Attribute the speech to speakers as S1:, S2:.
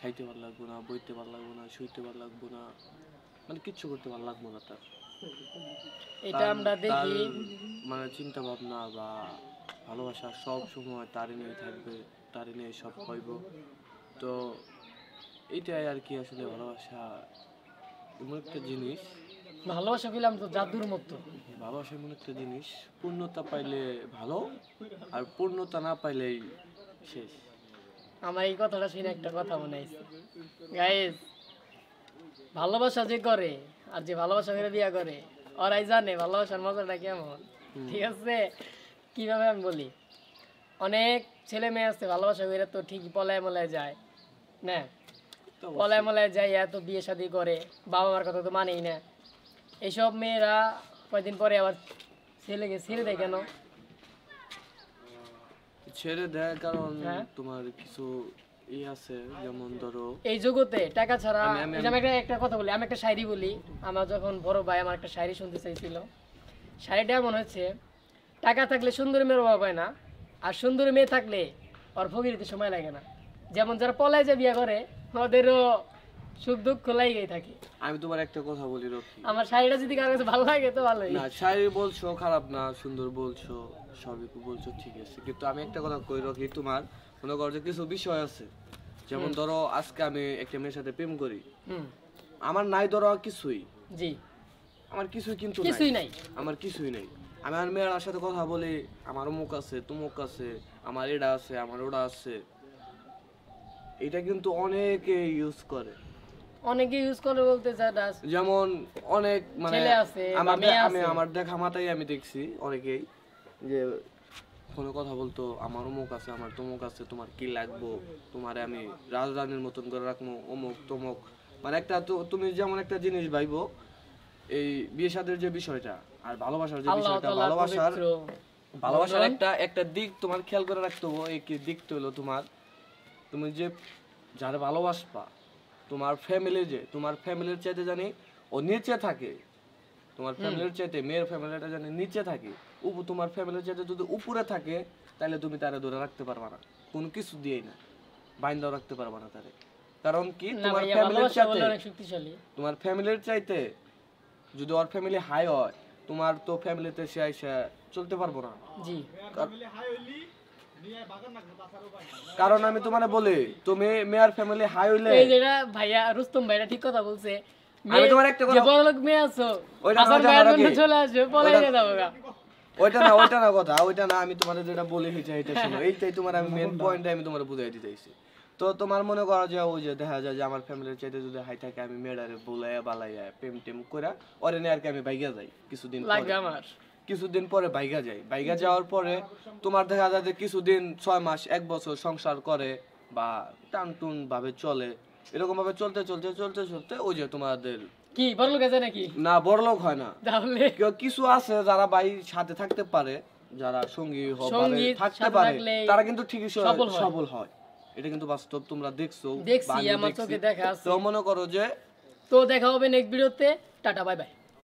S1: খাইতে ভালো লাগবো না বইতে ভালো লাগবো না শুইতে ভালো লাগবো না মানে কিচ্ছু করতে ভালো লাগবো না তার
S2: এটা আমরা দেখি
S1: মানে চিন্তা ভাবনা বা ভালোবাসা সব সময় তারই নিয়ে থাকবে তারই নিয়ে সব হইব তো এটাই আর কি আসলে ভালোবাসা এমন একটা জিনিস
S2: ভালোবাসা পেলাম তো জাদুর মতো
S1: ভালোবাসা এমন একটা জিনিস পূর্ণতা পাইলে ভালো আর পূর্ণতা না পাইলেই শেষ
S2: আমার এই কথাটা শুনে একটা কথা মনে হয়েছে গাইজ ভালোবাসা যে করে আর যে ভালোবাসা ফেরে বিয়া করে ওরাই জানে ভালোবাসার মজাটা কেমন ঠিক আছে কিভাবে আমি বলি অনেক ছেলে মেয়ে আছে ভালোবাসা ফেরে তো ঠিক পলায় মলায় যায় না পলায় মলায় যায় এত বিয়ে শাদি করে বাবা মার কথা তো মানেই না এইসব মেয়েরা কয়েকদিন পরে আবার ছেলেকে ছেড়ে দেয় কেন
S1: ছেড়ে দেয় কারণ হ্যাঁ। তোমার কিছু ই আছে যেমন ধরো
S2: এই জগতে টাকা ছাড়া আমি- আমি- একটা একটা কথা বলি আমি একটা শায়রি বলি আমার যখন বড় ভাই আমার একটা শায়রি শুনতে চাইছিল শায়রিটা এমন হচ্ছে টাকা থাকলে সুন্দর মেয়ের অভাব হয় না আর সুন্দর মেয়ে থাকলে ওর ফকিরিতে সময় লাগে না যেমন যারা পলায় যে বিয়ে করে ওদেরও সুখ দুঃখ খোলাই
S1: আমি তোমার একটা কথা বলি
S2: আমার শাড়িটা যদি কারো কাছে ভালো লাগে তো ভালোই না
S1: শাড়ি বলছো খারাপ না সুন্দর বলছো সবই বলছো ঠিক আছে কিন্তু আমি একটা কথা কই তোমার মনে করো যে কিছু বিষয় আছে যেমন ধরো আজকে আমি একটা মেয়ের সাথে প্রেম করি আমার নাই ধরো কিছুই জি আমার কিছুই কিন্তু কিছুই নাই আমার কিছুই নাই আমি মেয়ের সাথে কথা বলি আমার অমুক আছে তুমুক আছে আমার এটা আছে আমার ওটা আছে এটা কিন্তু অনেকে ইউজ করে
S2: অনেকে ইউজ করে বলতে
S1: যেমন অনেক মানে আমার আমি আমার দেখা মাথায় আমি দেখছি অনেকেই যে কোনো কথা বলতো আছে আমার আছে তোমার কি লাগবো তোমারে আমি রাজধানীর মতন করে রাখবো অমুক তমুক মানে একটা তুমি যেমন একটা জিনিস ভাইবো এই বিয়ে সাদের যে বিষয়টা আর ভালোবাসার যে বিষয়টা ভালোবাসার ভালোবাসার একটা একটা দিক তোমার খেয়াল করে রাখতে হবে এই দিক তো হলো তোমার তুমি যে যারা ভালোবাসবা তোমার ফ্যামিলি যে তোমার ফ্যামিলির চাইতে জানি ও নিচে থাকে তোমার ফ্যামিলির চাইতে মেয়ের ফ্যামিলিটা জানি নিচে থাকে উপ তোমার ফ্যামিলির চাইতে যদি উপরে থাকে তাহলে তুমি তারা ধরে রাখতে পারবা না কোন কিছু দিয়ে না বাইন্দাও রাখতে পারবা না তারে কারণ কি তোমার ফ্যামিলির চাইতে তোমার ফ্যামিলির চাইতে যদি ওর ফ্যামিলি হাই হয় তোমার তো ফ্যামিলিতে সে আইসা চলতে পারবো না জি ফ্যামিলি হাই হইলি কারণ আমি তোমারে বলি তুমি মেয়ার ফ্যামিলি হাই হইলে এই
S2: যেটা ভাইয়া রুস্তম ভাইরা ঠিক কথা বলছে আমি তোমার একটা কথা বড় লোক মেয়ে আছো ওইটা আমার মায়ের জন্য চলে আসবে পলাইয়া যাবগা
S1: ওইটা না ওইটা না কথা ওইটা না আমি তোমাদের যেটা বলি হইছে এটা শুনো এইটাই তোমার আমি মেন পয়েন্ট আমি তোমার বুঝাই দিতে চাইছি তো তোমার মনে করো যে ওই যে দেখা যায় যে আমার ফ্যামিলির চাইতে যদি হাই থাকে আমি মেয়েটারে বোলাইয়া বালাইয়া প্রেম টেম করে ওরে নিয়ে আর কি আমি বাইগা যাই কিছুদিন লাগে আমার কিছুদিন পরে বাইগা যায় বাইগা যাওয়ার পরে তোমার দেখা যায় যে কিছুদিন ছয় মাস এক বছর সংসার করে বা টুন ভাবে চলে এরকম ভাবে চলতে চলতে চলতে চলতে ওই যে তোমাদের
S2: কি বড়লোক আছে নাকি
S1: না বড়লোক হয় না তাহলে কিছু আছে যারা বাই সাথে থাকতে পারে যারা সঙ্গী থাকতে পারে তারা কিন্তু ঠিকই সফল হয় এটা কিন্তু বাস্তব তোমরা দেখছো দেখছি আমার চোখে দেখা আছে তো মনে করো যে
S2: তো দেখা হবে নেক্সট ভিডিওতে টাটা বাই বাই